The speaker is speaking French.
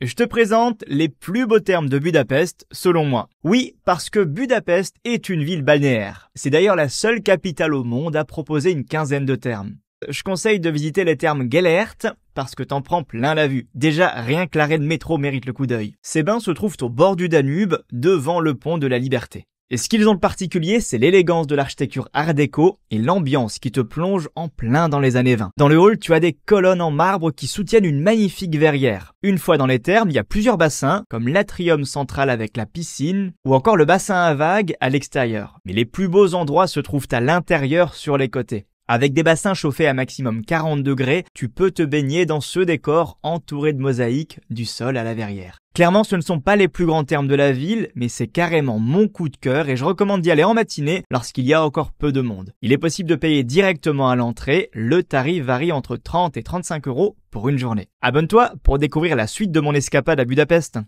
Je te présente les plus beaux termes de Budapest, selon moi. Oui, parce que Budapest est une ville balnéaire. C'est d'ailleurs la seule capitale au monde à proposer une quinzaine de termes. Je conseille de visiter les termes Gellert, parce que t'en prends plein la vue. Déjà, rien que l'arrêt de métro mérite le coup d'œil. Ces bains se trouvent au bord du Danube, devant le pont de la Liberté. Et ce qu'ils ont de particulier, c'est l'élégance de l'architecture art déco et l'ambiance qui te plonge en plein dans les années 20. Dans le hall, tu as des colonnes en marbre qui soutiennent une magnifique verrière. Une fois dans les thermes, il y a plusieurs bassins, comme l'atrium central avec la piscine, ou encore le bassin à vagues à l'extérieur. Mais les plus beaux endroits se trouvent à l'intérieur sur les côtés. Avec des bassins chauffés à maximum 40 degrés, tu peux te baigner dans ce décor entouré de mosaïques du sol à la verrière. Clairement, ce ne sont pas les plus grands termes de la ville, mais c'est carrément mon coup de cœur et je recommande d'y aller en matinée lorsqu'il y a encore peu de monde. Il est possible de payer directement à l'entrée, le tarif varie entre 30 et 35 euros pour une journée. Abonne-toi pour découvrir la suite de mon escapade à Budapest.